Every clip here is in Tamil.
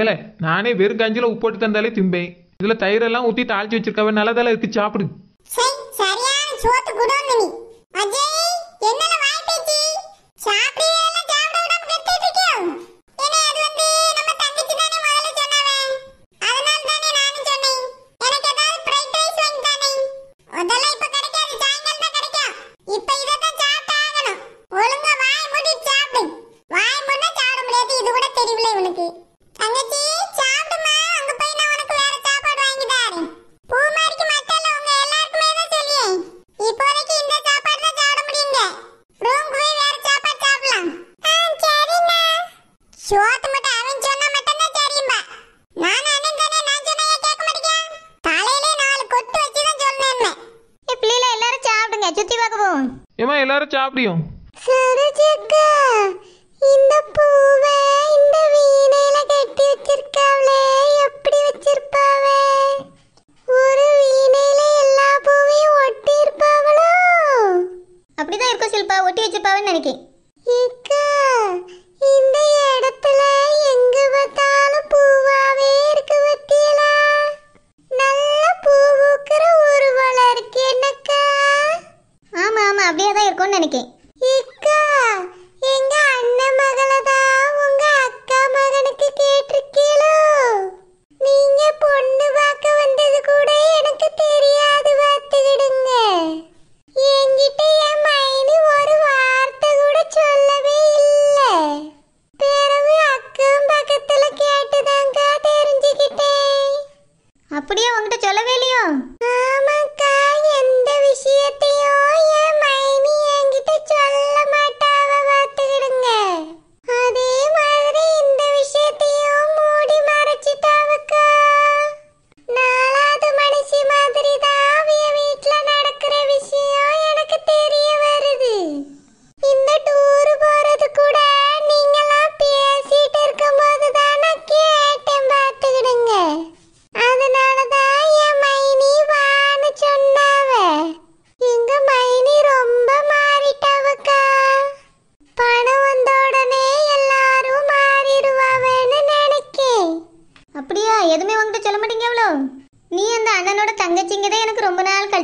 ஏல நானே வெறும் கஞ்சில உப்பு போட்டு தந்தாலே திம்பேன் இதுல தயிரெல்லாம் ஊத்தி தாளிச்சு வச்சிருக்கவன் நல்லதால இருக்கு சாப்பிடு சரியான சோத்து நீ அஜய் என்னல வாய் சாப்பிடு चापड़ियों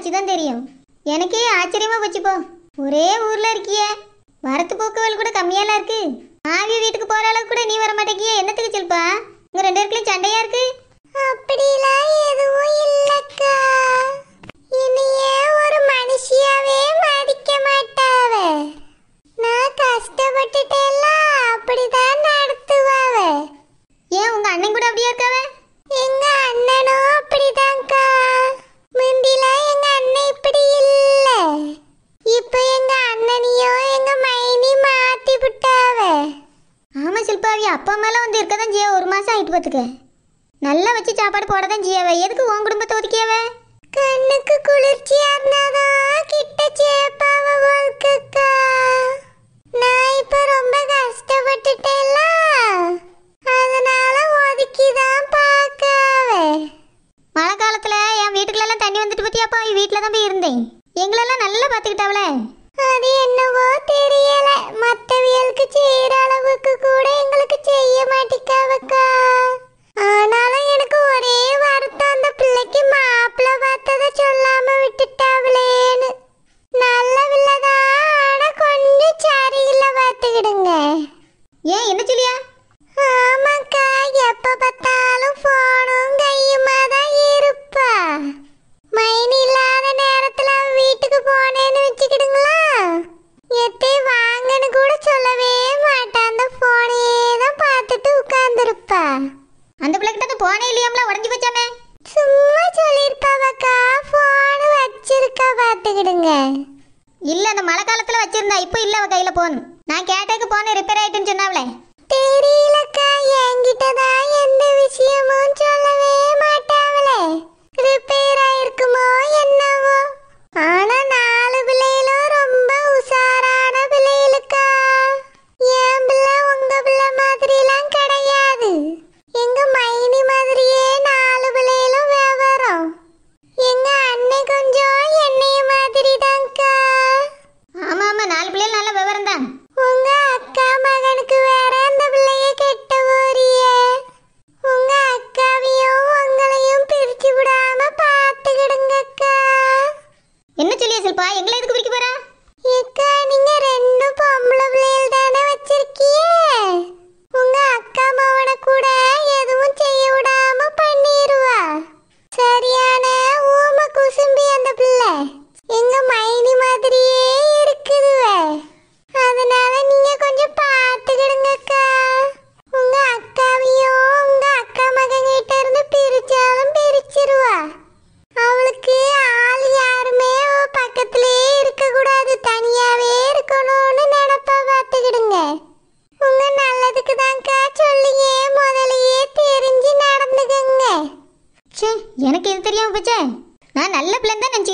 வச்சு தான் தெரியும் எனக்கே ஆச்சரியமா போச்சுப்போ ஒரே ஊர்ல இருக்கிய வரத்து போக்குவல் கூட கம்மியால இருக்கு ஆவி வீட்டுக்கு போற அளவுக்கு கூட நீ வர மாட்டேங்கிய என்னத்துக்கு செல்பா உங்க ரெண்டு பேருக்குலையும் சண்டையா இருக்கு அப்படிலாம் எதுவும் இல்லக்கா இனியே ஒரு மனுஷியாவே மதிக்க மாட்டேன் அப்பா மேலே வந்து இருக்க தான் ஜியா ஒரு மாதம் ஆகிட்டு பார்த்துக்க நல்லா வச்சு சாப்பாடு போட தான் ஜியாவ எதுக்கு உன் குடும்பத்தை ஒதுக்கியாவ கண்ணுக்கு குளிர்ச்சியா இருந்தாதான் கிட்ட சேப்பாவ வாழ்க்கக்கா நான் இப்போ ரொம்ப கஷ்டப்பட்டுட்டேல்ல அதனால ஒதுக்கி தான் பார்க்காவ மழை காலத்தில் என் வீட்டுக்குள்ளெல்லாம் தண்ணி வந்துட்டு பற்றி அப்பா வீட்டில் தான் போய் இருந்தேன் எங்களெல்லாம் நல்லா பார்த்துக்கிட்டாவளே அது என்னவோ தெரியல மத்தவியலுக்கு செய்யற அளவுக்கு கூட எங்களுக்கு செய்ய மாட்டிக்காவக்கா ஆனாலும் எனக்கு ஒரே வருத்தம் அந்த பிள்ளைக்கு மாப்பிள்ள பார்த்ததை சொல்லாம விட்டுட்டாவளேன்னு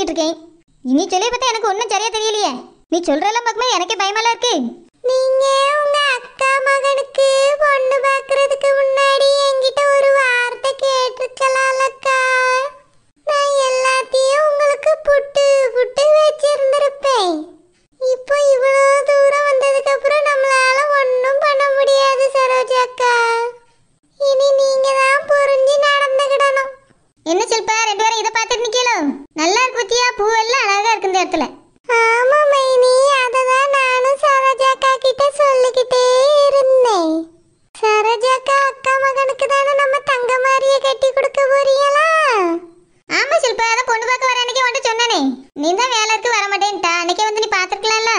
பண்ணிக்கிட்டு இருக்கேன் இனி சொல்லி பார்த்தா எனக்கு ஒன்றும் சரியா தெரியலையே நீ சொல்றல மக்மே எனக்கே பயமாலாம் இருக்கு நீங்க உங்க அக்கா மகனுக்கு பொண்ணு பார்க்கறதுக்கு முன்னாடி என்கிட்ட ஒரு வார்த்தை கேட்டிருக்கலாம் அக்கா நான் எல்லாத்தையும் உங்களுக்கு புட்டு புட்டு வச்சிருந்திருப்பேன் இப்போ இவ்வளோ அக்கா அக்கா மகனுக்கு தானே நம்ம தங்க மாதிரியே கட்டி கொடுக்க போறீங்களா ஆமா ஷில்பா அதை பொண்ணு பார்க்க வர அன்னைக்கு வந்து சொன்னானே நீ தான் வேலைக்கு வர மாட்டேன்ட்டா அன்னைக்கே வந்து நீ பாத்துக்கலாம்ல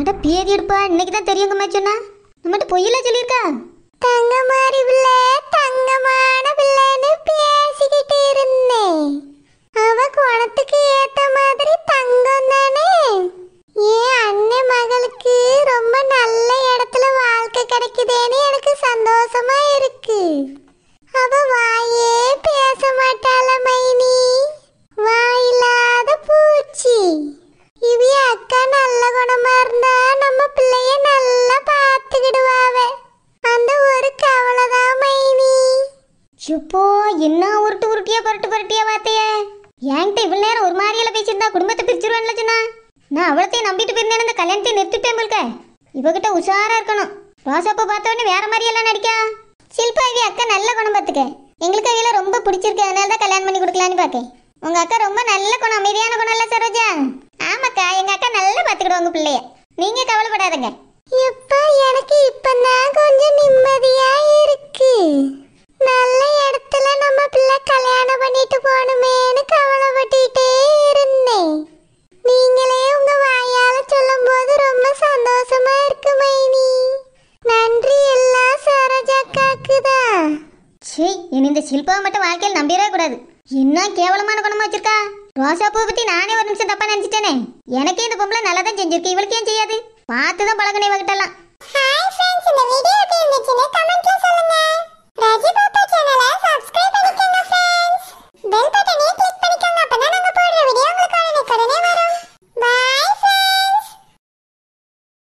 அட பேதி எடுப்பா இன்னைக்கு தான் தெரியுங்க மாதிரி சொன்னா பொய்யில சொல்லியிருக்கா தங்க மாதிரி பிள்ளை தங்கமான பிள்ளைன்னு பேசிக்கிட்டு நிறுத்திட்டேன் முழுக்க இவகிட்ட உஷாரா இருக்கணும் ரோசாப்பை பார்த்த உடனே வேற மாதிரி எல்லாம் நடிக்கா ஷில்பா இவி அக்கா நல்ல குணம் பார்த்துக்க எங்களுக்கு அவையில ரொம்ப பிடிச்சிருக்கு அதனால தான் கல்யாணம் பண்ணி கொடுக்கலான்னு பார்க்கேன் உங்க அக்கா ரொம்ப நல்ல குணம் அமைதியான குணம் இல்ல சரோஜா ஆமாக்கா எங்க அக்கா நல்லா பாத்துக்கிடுவாங்க பிள்ளைய நீங்க கவலைப்படாதங்க எப்பா எனக்கு இப்ப நான் கொஞ்சம் நிம்மதியா இருக்கு நல்ல இடத்த நானே ஒரு நிமிஷம் தப்பா நினைச்சிட்டேனே எனக்கே இந்த பொம்பளை நல்லா தான் செஞ்சிருக்கு இவளுக்கு ஏன் செய்யாது பார்த்து தான் பழகனே வகிட்டலாம் ஹாய் ஃப்ரெண்ட்ஸ் இந்த வீடியோ எப்படி இருந்துச்சுன்னு கமெண்ட்ல சொல்லுங்க ரஜிபா